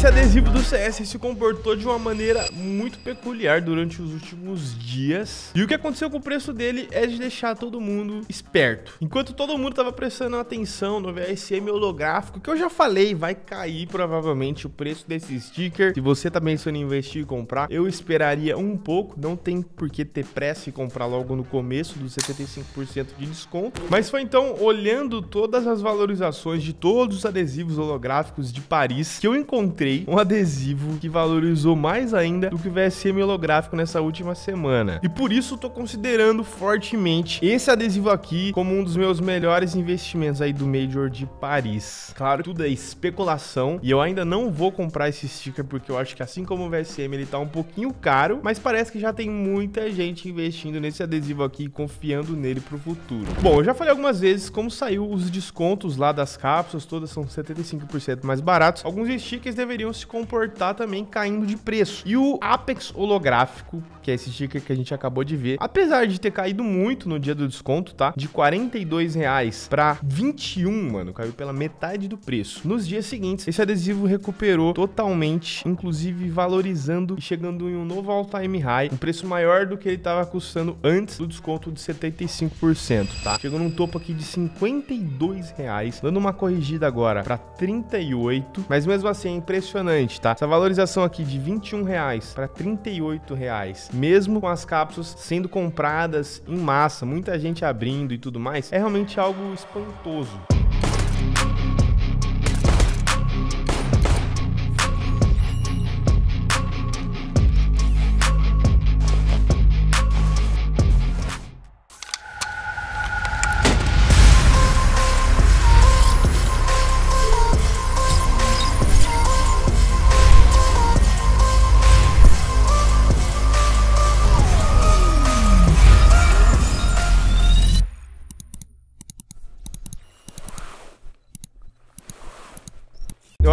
Esse adesivo do CS se comportou de uma maneira muito peculiar durante os últimos dias. E o que aconteceu com o preço dele é de deixar todo mundo esperto. Enquanto todo mundo estava prestando atenção no VSM holográfico, que eu já falei, vai cair provavelmente o preço desse sticker. Se você está pensando em investir e comprar, eu esperaria um pouco. Não tem por que ter pressa e comprar logo no começo dos 75% de desconto. Mas foi então olhando todas as valorizações de todos os adesivos holográficos de Paris que eu encontrei um adesivo que valorizou mais ainda do que o VSM holográfico nessa última semana. E por isso estou considerando fortemente esse adesivo aqui como um dos meus melhores investimentos aí do Major de Paris. Claro, tudo é especulação e eu ainda não vou comprar esse sticker porque eu acho que assim como o VSM ele tá um pouquinho caro, mas parece que já tem muita gente investindo nesse adesivo aqui e confiando nele pro futuro. Bom, eu já falei algumas vezes como saiu os descontos lá das cápsulas, todas são 75% mais baratos. Alguns stickers deveriam poderiam se comportar também caindo de preço. E o Apex holográfico, que é esse sticker que a gente acabou de ver, apesar de ter caído muito no dia do desconto, tá? De 42 reais para 21, mano, caiu pela metade do preço. Nos dias seguintes, esse adesivo recuperou totalmente, inclusive valorizando e chegando em um novo all-time high, um preço maior do que ele estava custando antes do desconto de 75%, tá? Chegou num topo aqui de 52 reais, dando uma corrigida agora para 38, mas mesmo assim, é impressionante impressionante, tá? Essa valorização aqui de 21 reais para 38 reais, mesmo com as cápsulas sendo compradas em massa, muita gente abrindo e tudo mais, é realmente algo espantoso.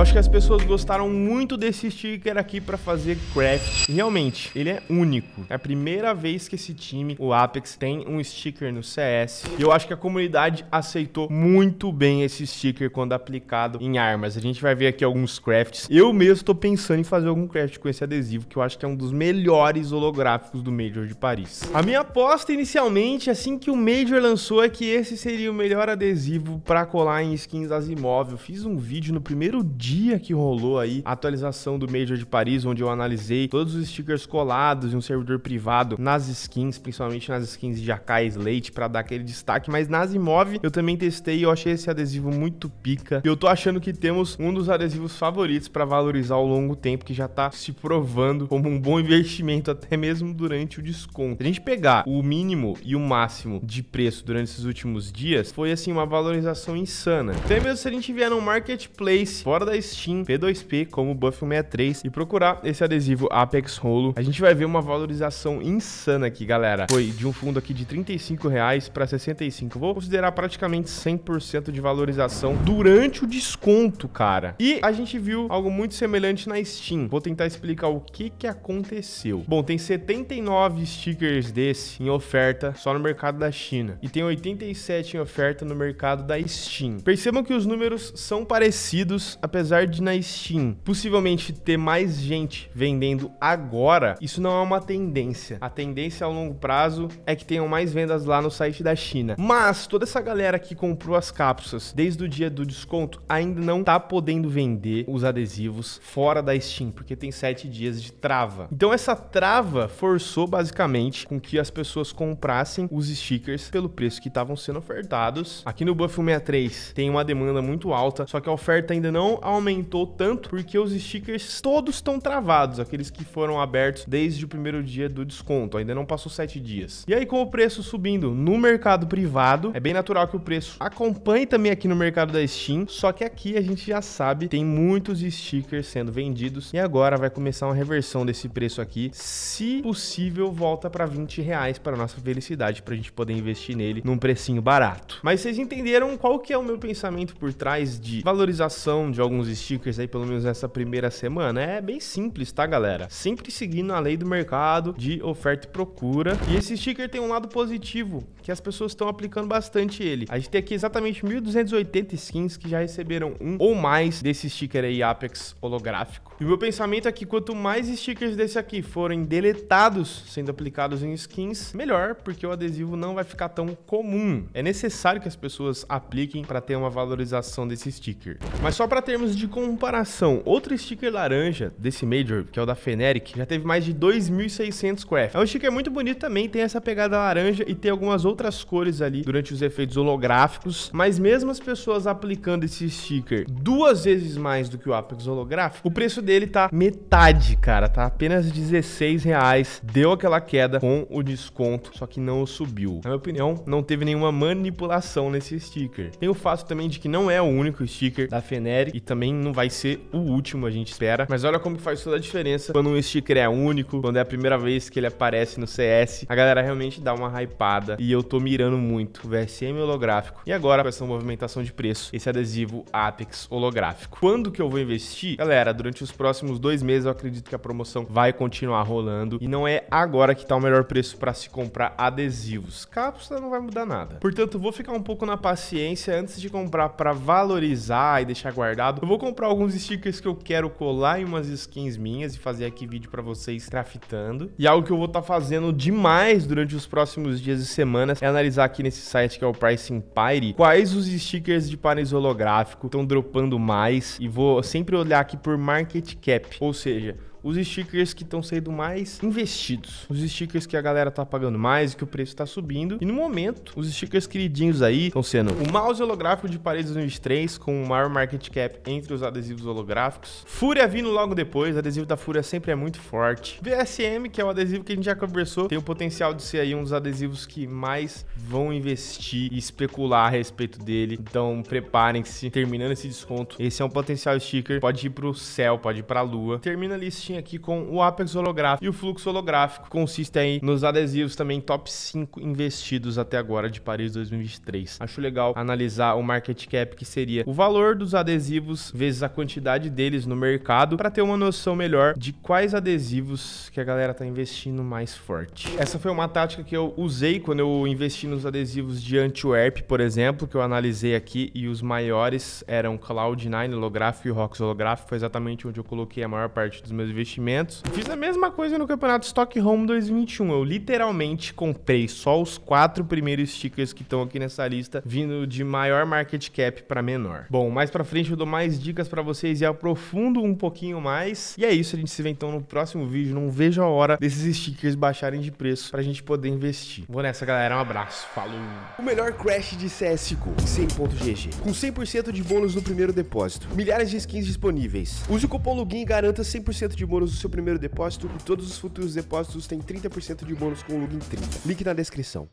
acho que as pessoas gostaram muito desse sticker aqui para fazer craft. Realmente, ele é único. É a primeira vez que esse time, o Apex, tem um sticker no CS. E eu acho que a comunidade aceitou muito bem esse sticker quando aplicado em armas. A gente vai ver aqui alguns crafts. Eu mesmo tô pensando em fazer algum craft com esse adesivo, que eu acho que é um dos melhores holográficos do Major de Paris. A minha aposta inicialmente, assim que o Major lançou, é que esse seria o melhor adesivo para colar em skins Asimov. Eu fiz um vídeo no primeiro dia dia que rolou aí a atualização do Major de Paris, onde eu analisei todos os stickers colados em um servidor privado nas skins, principalmente nas skins de Akai Slate, para dar aquele destaque, mas nas imóveis eu também testei e eu achei esse adesivo muito pica. E eu tô achando que temos um dos adesivos favoritos para valorizar ao longo tempo, que já tá se provando como um bom investimento até mesmo durante o desconto. Se a gente pegar o mínimo e o máximo de preço durante esses últimos dias, foi assim uma valorização insana. Até mesmo se a gente vier no marketplace, fora da Steam P2P como buff 63 e procurar esse adesivo Apex Rolo, a gente vai ver uma valorização insana aqui, galera. Foi de um fundo aqui de 35 para 65. Vou considerar praticamente 100% de valorização durante o desconto, cara. E a gente viu algo muito semelhante na Steam. Vou tentar explicar o que que aconteceu. Bom, tem 79 stickers desse em oferta só no mercado da China e tem 87 em oferta no mercado da Steam. Percebam que os números são parecidos, apesar apesar de na Steam possivelmente ter mais gente vendendo agora, isso não é uma tendência. A tendência ao longo prazo é que tenham mais vendas lá no site da China. Mas toda essa galera que comprou as cápsulas desde o dia do desconto ainda não tá podendo vender os adesivos fora da Steam, porque tem sete dias de trava. Então essa trava forçou basicamente com que as pessoas comprassem os stickers pelo preço que estavam sendo ofertados. Aqui no Buff 63 tem uma demanda muito alta, só que a oferta ainda não aumentou aumentou tanto porque os stickers todos estão travados, aqueles que foram abertos desde o primeiro dia do desconto, ainda não passou sete dias. E aí com o preço subindo no mercado privado, é bem natural que o preço acompanhe também aqui no mercado da Steam, só que aqui a gente já sabe, tem muitos stickers sendo vendidos e agora vai começar uma reversão desse preço aqui, se possível volta para 20 reais para nossa felicidade, para a gente poder investir nele num precinho barato. Mas vocês entenderam qual que é o meu pensamento por trás de valorização de alguns os stickers aí, pelo menos essa primeira semana? É bem simples, tá, galera? Sempre seguindo a lei do mercado de oferta e procura. E esse sticker tem um lado positivo, que as pessoas estão aplicando bastante ele. A gente tem aqui exatamente 1.280 skins que já receberam um ou mais desse sticker aí Apex holográfico. E o meu pensamento é que quanto mais stickers desse aqui forem deletados, sendo aplicados em skins, melhor, porque o adesivo não vai ficar tão comum. É necessário que as pessoas apliquem para ter uma valorização desse sticker. Mas só para termos de comparação, outro sticker laranja desse Major, que é o da Feneric, já teve mais de 2.600 craft. É um sticker muito bonito também, tem essa pegada laranja e tem algumas outras cores ali durante os efeitos holográficos, mas mesmo as pessoas aplicando esse sticker duas vezes mais do que o Apex holográfico, o preço dele tá metade, cara, tá apenas 16 reais. Deu aquela queda com o desconto, só que não subiu. Na minha opinião, não teve nenhuma manipulação nesse sticker. Tem o fato também de que não é o único sticker da Feneric e também também não vai ser o último, a gente espera. Mas olha como faz toda a diferença quando um sticker é único, quando é a primeira vez que ele aparece no CS. A galera realmente dá uma hypada e eu tô mirando muito. O VSM holográfico. E agora com essa movimentação de preço, esse adesivo Apex holográfico. Quando que eu vou investir? Galera, durante os próximos dois meses eu acredito que a promoção vai continuar rolando. E não é agora que tá o melhor preço para se comprar adesivos. Cápsula não vai mudar nada. Portanto, vou ficar um pouco na paciência antes de comprar para valorizar e deixar guardado. Eu vou Vou comprar alguns stickers que eu quero colar em umas skins minhas e fazer aqui vídeo para vocês craftando. E algo que eu vou estar tá fazendo demais durante os próximos dias e semanas é analisar aqui nesse site que é o Pricing Pyre quais os stickers de painéis holográfico estão dropando mais e vou sempre olhar aqui por market cap, ou seja, os stickers que estão sendo mais investidos. Os stickers que a galera tá pagando mais e que o preço tá subindo. E no momento, os stickers queridinhos aí estão sendo o mouse holográfico de Paredes 2003 com o maior market cap entre os adesivos holográficos. Fúria vindo logo depois, o adesivo da Fúria sempre é muito forte. VSM, que é o adesivo que a gente já conversou, tem o potencial de ser aí um dos adesivos que mais vão investir e especular a respeito dele. Então, preparem-se. Terminando esse desconto, esse é um potencial sticker. Pode ir pro céu, pode ir pra lua. Termina ali tinha aqui com o Apex holográfico e o fluxo holográfico. Consiste aí nos adesivos também top 5 investidos até agora de Paris 2023. Acho legal analisar o market cap, que seria o valor dos adesivos vezes a quantidade deles no mercado, para ter uma noção melhor de quais adesivos que a galera tá investindo mais forte. Essa foi uma tática que eu usei quando eu investi nos adesivos de Antwerp, por exemplo, que eu analisei aqui e os maiores eram Cloud9, holográfico e Rox holográfico, foi exatamente onde eu coloquei a maior parte dos meus investimentos. Fiz a mesma coisa no Campeonato Stockholm 2021. Eu literalmente comprei só os quatro primeiros stickers que estão aqui nessa lista, vindo de maior market cap para menor. Bom, mais para frente eu dou mais dicas para vocês e aprofundo um pouquinho mais. E é isso, a gente se vê então no próximo vídeo. Não vejo a hora desses stickers baixarem de preço pra gente poder investir. Vou nessa, galera. Um abraço. Falou. O melhor crash de CS:GO, 100.gg, com 100% de bônus no primeiro depósito. Milhares de skins disponíveis. Use o cupom LUGIN e garanta 100% de bônus do seu primeiro depósito e todos os futuros depósitos têm 30% de bônus com o login 30. Link na descrição.